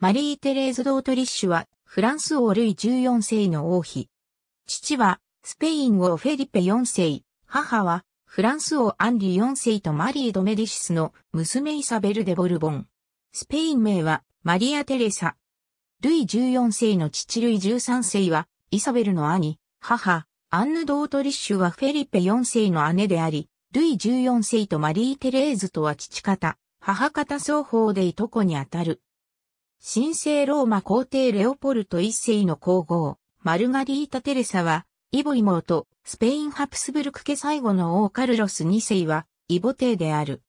マリー・テレーズ・ドートリッシュは、フランス王ルイ14世の王妃。父は、スペイン王フェリペ4世、母は、フランス王アンリ4世とマリー・ドメディシスの娘イサベル・デ・ボルボン。スペイン名は、マリア・テレサ。ルイ14世の父ルイ13世は、イサベルの兄、母、アンヌ・ドートリッシュはフェリペ4世の姉であり、ルイ14世とマリー・テレーズとは父方、母方双方でいとこにあたる。神聖ローマ皇帝レオポルト一世の皇后、マルガリータ・テレサは、イボ妹、スペインハプスブルク家最後の王カルロス二世は、イボ帝である。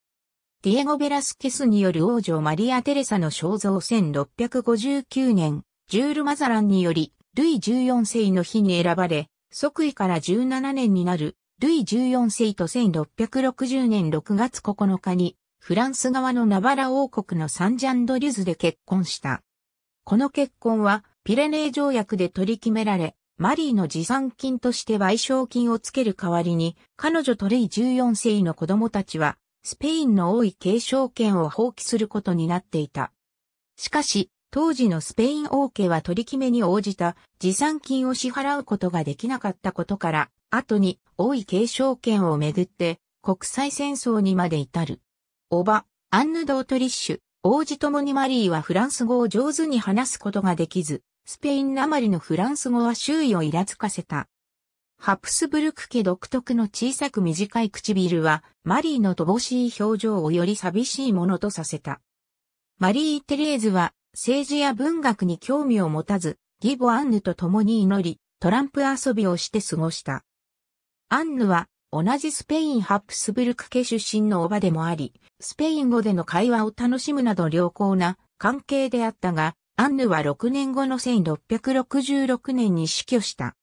ディエゴ・ベラスケスによる王女マリア・テレサの肖像1659年、ジュール・マザランにより、ルイ14世の日に選ばれ、即位から17年になる、ルイ14世と1660年6月9日に、フランス側のナバラ王国のサンジャンドリュズで結婚した。この結婚はピレネー条約で取り決められ、マリーの持参金として賠償金をつける代わりに、彼女とレイ14世の子供たちは、スペインの王位継承権を放棄することになっていた。しかし、当時のスペイン王家は取り決めに応じた持参金を支払うことができなかったことから、後に王位継承権をめぐって国際戦争にまで至る。おば、アンヌ・ドートリッシュ、王子ともにマリーはフランス語を上手に話すことができず、スペインなまりのフランス語は周囲をイラつかせた。ハプスブルク家独特の小さく短い唇は、マリーの乏しい表情をより寂しいものとさせた。マリー・テレーズは、政治や文学に興味を持たず、ギボ・アンヌと共に祈り、トランプ遊びをして過ごした。アンヌは、同じスペインハプスブルク家出身のおばでもあり、スペイン語での会話を楽しむなど良好な関係であったが、アンヌは6年後の1666年に死去した。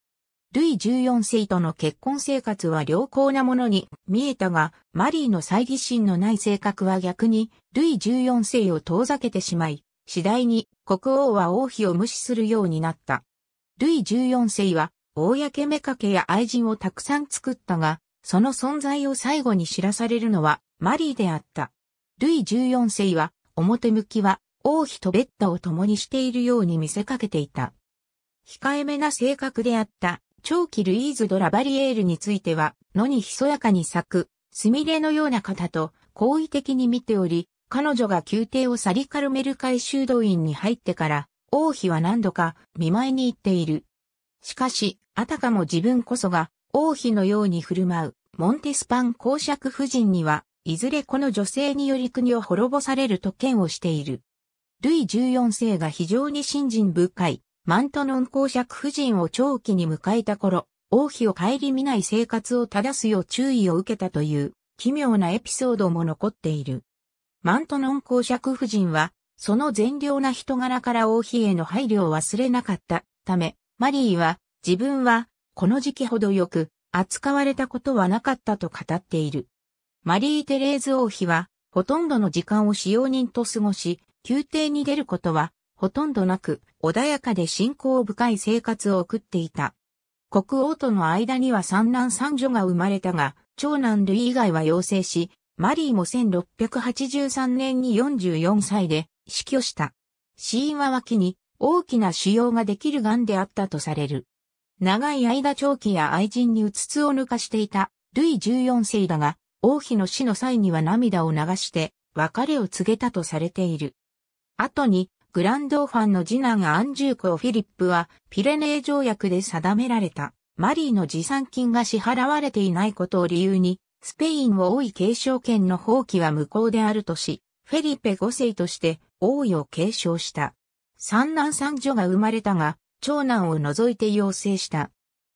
ルイ14世との結婚生活は良好なものに見えたが、マリーの猜疑心のない性格は逆に、ルイ14世を遠ざけてしまい、次第に国王は王妃を無視するようになった。ルイ14世は、公目かけや愛人をたくさん作ったが、その存在を最後に知らされるのはマリーであった。ルイ14世は、表向きは王妃とベッドを共にしているように見せかけていた。控えめな性格であった長期ルイーズ・ド・ラバリエールについては、野にひそやかに咲く、スミレのような方と好意的に見ており、彼女が宮廷を去りカルメル会修道院に入ってから、王妃は何度か見舞いに行っている。しかし、あたかも自分こそが王妃のように振る舞うモンテスパン公爵夫人には、いずれこの女性により国を滅ぼされると剣をしている。ルイ14世が非常に信心深い、マントノン公爵夫人を長期に迎えた頃、王妃を顧みない生活を正すよう注意を受けたという奇妙なエピソードも残っている。マントノン公爵夫人は、その善良な人柄から王妃への配慮を忘れなかったため、マリーは自分はこの時期ほどよく扱われたことはなかったと語っている。マリー・テレーズ王妃は、ほとんどの時間を使用人と過ごし、宮廷に出ることは、ほとんどなく、穏やかで信仰深い生活を送っていた。国王との間には三男三女が生まれたが、長男類以外は陽性し、マリーも1683年に44歳で死去した。死因は脇に大きな腫瘍ができる癌であったとされる。長い間長期や愛人にうつつを抜かしていた、ルイ14世だが、王妃の死の際には涙を流して、別れを告げたとされている。後に、グランドファンの次男アンジューコ・フィリップは、ピレネー条約で定められた、マリーの持参金が支払われていないことを理由に、スペインを王位継承権の放棄は無効であるとし、フェリペ5世として王位を継承した。三男三女が生まれたが、長男を除いて養成した。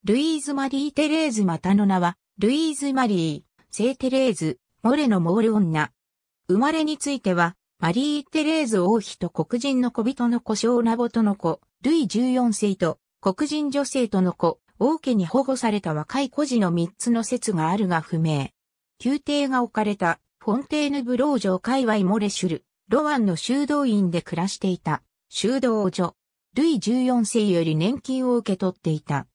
ルイーズ・マリー・テレーズまたの名は、ルイーズ・マリー、聖テレーズ、モレのモール女。生まれについては、マリー・テレーズ王妃と黒人の小人の子障なボとの子、ルイ14世と黒人女性との子、王家に保護された若い孤児の3つの説があるが不明。宮廷が置かれたフォンテーヌブロー城界隈モレシュル、ロワンの修道院で暮らしていた修道女。ルイ14世より年金を受け取っていた。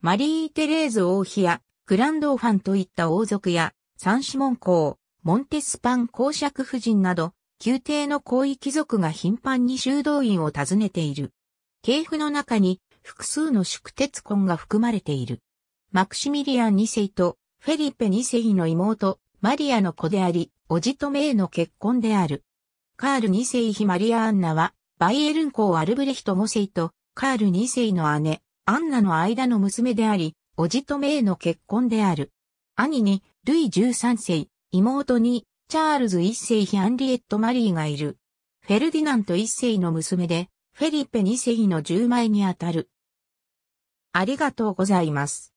マリー・テレーズ王妃や、グランドファンといった王族や、サンシモン公、モンテスパン公爵夫人など、宮廷の皇位貴族が頻繁に修道院を訪ねている。系譜の中に複数の宿鉄婚が含まれている。マクシミリアン2世とフェリペ2世の妹、マリアの子であり、おじとめへの結婚である。カール2世妃マリア・アンナは、バイエルン公アルブレヒト5世とカール2世の姉、アンナの間の娘であり、おじとめへの結婚である。兄に、ルイ13世、妹に、チャールズ1世ヒアンリエット・マリーがいる。フェルディナント1世の娘で、フェリペ2世の10枚にあたる。ありがとうございます。